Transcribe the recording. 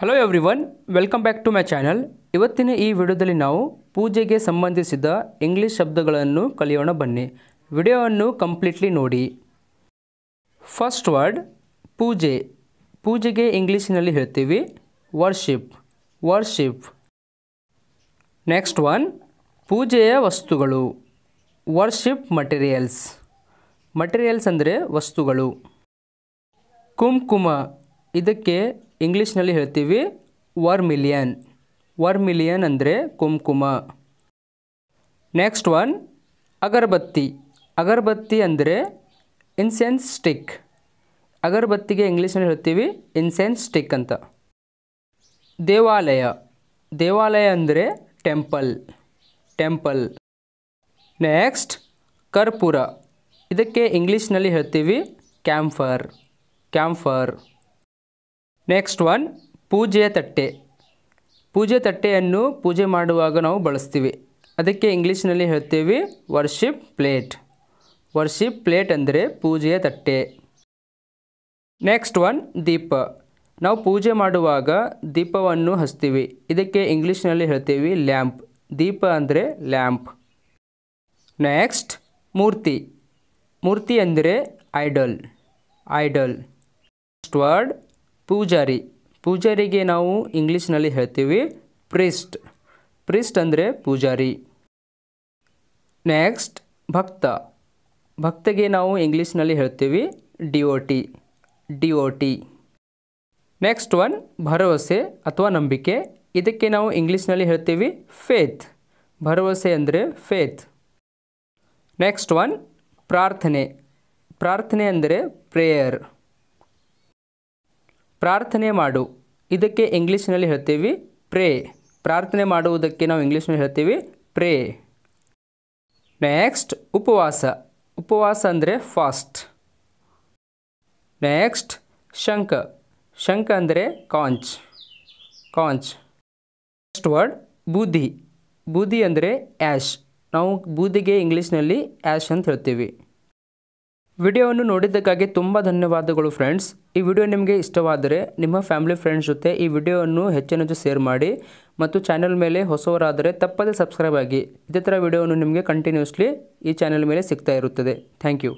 hello everyone welcome back to my channel ಇವತ್ತಿನ ಈ ವಿಡಿಯೋದಲ್ಲಿ ನಾವು ಪೂಜೆಗೆ ಸಂಬಂಧಿಸಿದ ಇಂಗ್ಲೀಷ್ ಶಬ್ದಗಳನ್ನು ಕಲಿಯೋಣ ಬನ್ನಿ ವಿಡಿಯೋವನ್ನು ಕಂಪ್ಲೀಟ್ಲಿ ನೋಡಿ ಫಸ್ಟ್ ವರ್ಡ್ ಪೂಜೆ ಪೂಜೆಗೆ ಇಂಗ್ಲೀಷಿನಲ್ಲಿ ಹೇಳ್ತೀವಿ ವರ್ಷಿಪ್ ವರ್ಷಿಪ್ ನೆಕ್ಸ್ಟ್ ಒನ್ ಪೂಜೆಯ ವಸ್ತುಗಳು ವರ್ಷಿಪ್ ಮಟೀರಿಯಲ್ಸ್ ಮಟೀರಿಯಲ್ಸ್ ಅಂದರೆ ವಸ್ತುಗಳು ಕುಂಕುಮ ಇದಕ್ಕೆ ಇಂಗ್ಲೀಷ್ನಲ್ಲಿ ಹೇಳ್ತೀವಿ ವರ್ ಮಿಲಿಯನ್ ವರ್ ಮಿಲಿಯನ್ ಅಂದರೆ ಕುಂಕುಮ ನೆಕ್ಸ್ಟ್ ಒನ್ ಅಗರಬತ್ತಿ ಅಗರಬತ್ತಿ ಅಂದರೆ ಇನ್ಸೆನ್ಸ್ ಸ್ಟಿಕ್ ಅಗರಬತ್ತಿಗೆ ಇಂಗ್ಲೀಷ್ನಲ್ಲಿ ಹೇಳ್ತೀವಿ ಇನ್ಸೆನ್ಸ್ ಸ್ಟಿಕ್ ಅಂತ ದೇವಾಲಯ ದೇವಾಲಯ ಅಂದರೆ ಟೆಂಪಲ್ ಟೆಂಪಲ್ ನೆಕ್ಸ್ಟ್ ಕರ್ಪೂರ ಇದಕ್ಕೆ ಇಂಗ್ಲೀಷ್ನಲ್ಲಿ ಹೇಳ್ತೀವಿ ಕ್ಯಾಂಫರ್ ಕ್ಯಾಂಫರ್ ನೆಕ್ಸ್ಟ್ ಒನ್ ಪೂಜೆಯ ತಟ್ಟೆ ಪೂಜೆ ತಟ್ಟೆಯನ್ನು ಪೂಜೆ ಮಾಡುವಾಗ ನಾವು ಬಳಸ್ತೀವಿ ಅದಕ್ಕೆ ಇಂಗ್ಲೀಷ್ನಲ್ಲಿ ಹೇಳ್ತೀವಿ ವರ್ಷಿಪ್ ಪ್ಲೇಟ್ ವರ್ಷಿಪ್ ಪ್ಲೇಟ್ ಅಂದರೆ ಪೂಜೆಯ ತಟ್ಟೆ ನೆಕ್ಸ್ಟ್ ಒನ್ ದೀಪ ನಾವು ಪೂಜೆ ಮಾಡುವಾಗ ದೀಪವನ್ನು ಹಚ್ತೀವಿ ಇದಕ್ಕೆ ಇಂಗ್ಲೀಷ್ನಲ್ಲಿ ಹೇಳ್ತೀವಿ ಲ್ಯಾಂಪ್ ದೀಪ ಅಂದರೆ ಲ್ಯಾಂಪ್ ನೆಕ್ಸ್ಟ್ ಮೂರ್ತಿ ಮೂರ್ತಿ ಅಂದರೆ ಐಡಲ್ ಐಡಲ್ ನೆಕ್ಸ್ಟ್ ವರ್ಡ್ ಪೂಜಾರಿ ಪೂಜಾರಿಗೆ ನಾವು ಇಂಗ್ಲೀಷ್ನಲ್ಲಿ ಹೇಳ್ತೀವಿ ಪ್ರಿಸ್ಟ್ ಪ್ರಿಸ್ಟ್ ಅಂದರೆ ಪೂಜಾರಿ ನೆಕ್ಸ್ಟ್ ಭಕ್ತ ಭಕ್ತಗೆ ನಾವು ಇಂಗ್ಲೀಷ್ನಲ್ಲಿ ಹೇಳ್ತೀವಿ D O T D O T next one ಭರವಸೆ ಅಥವಾ ನಂಬಿಕೆ ಇದಕ್ಕೆ ನಾವು ಇಂಗ್ಲೀಷ್ನಲ್ಲಿ ಹೇಳ್ತೀವಿ ಫೇತ್ ಭರವಸೆ ಅಂದರೆ ಫೇತ್ ನೆಕ್ಸ್ಟ್ ಒನ್ ಪ್ರಾರ್ಥನೆ ಪ್ರಾರ್ಥನೆ ಅಂದರೆ ಪ್ರೇಯರ್ ಪ್ರಾರ್ಥನೆ ಮಾಡು ಇದಕ್ಕೆ ಇಂಗ್ಲೀಷ್ನಲ್ಲಿ ಹೇಳ್ತೀವಿ ಪ್ರೇ ಪ್ರಾರ್ಥನೆ ಮಾಡುವುದಕ್ಕೆ ನಾವು ಇಂಗ್ಲೀಷ್ನಲ್ಲಿ ಹೇಳ್ತೀವಿ ಪ್ರೇ ನೆಕ್ಸ್ಟ್ ಉಪವಾಸ ಉಪವಾಸ ಅಂದರೆ ಫಾಸ್ಟ್ ನೆಕ್ಸ್ಟ್ ಶಂಕ ಶಂಕ ಅಂದರೆ ಕಾಂಚ್ ಕಾಂಚ್ ನೆಕ್ಸ್ಟ್ ವರ್ಡ್ ಬೂದಿ ಬೂದಿ ಅಂದರೆ ಆ್ಯಶ್ ನಾವು ಬೂದಿಗೆ ಇಂಗ್ಲೀಷ್ನಲ್ಲಿ ಆ್ಯಶ್ ಅಂತ ಹೇಳ್ತೀವಿ ವಿಡಿಯೋವನ್ನು ನೋಡಿದ್ದಕ್ಕಾಗಿ ತುಂಬ ಧನ್ಯವಾದಗಳು ಫ್ರೆಂಡ್ಸ್ ಈ ವಿಡಿಯೋ ನಿಮಗೆ ಇಷ್ಟವಾದರೆ ನಿಮ್ಮ ಫ್ಯಾಮಿಲಿ ಫ್ರೆಂಡ್ಸ್ ಜೊತೆ ಈ ವಿಡಿಯೋವನ್ನು ಹೆಚ್ಚಿನ ಶೇರ್ ಮಾಡಿ ಮತ್ತು ಚಾನಲ್ ಮೇಲೆ ಹೊಸವರಾದರೆ ತಪ್ಪದೇ ಸಬ್ಸ್ಕ್ರೈಬ್ ಆಗಿ ಇದೇ ಥರ ವಿಡಿಯೋವನ್ನು ನಿಮಗೆ ಕಂಟಿನ್ಯೂಸ್ಲಿ ಈ ಚಾನಲ್ ಮೇಲೆ ಸಿಗ್ತಾ ಇರುತ್ತದೆ ಥ್ಯಾಂಕ್ ಯು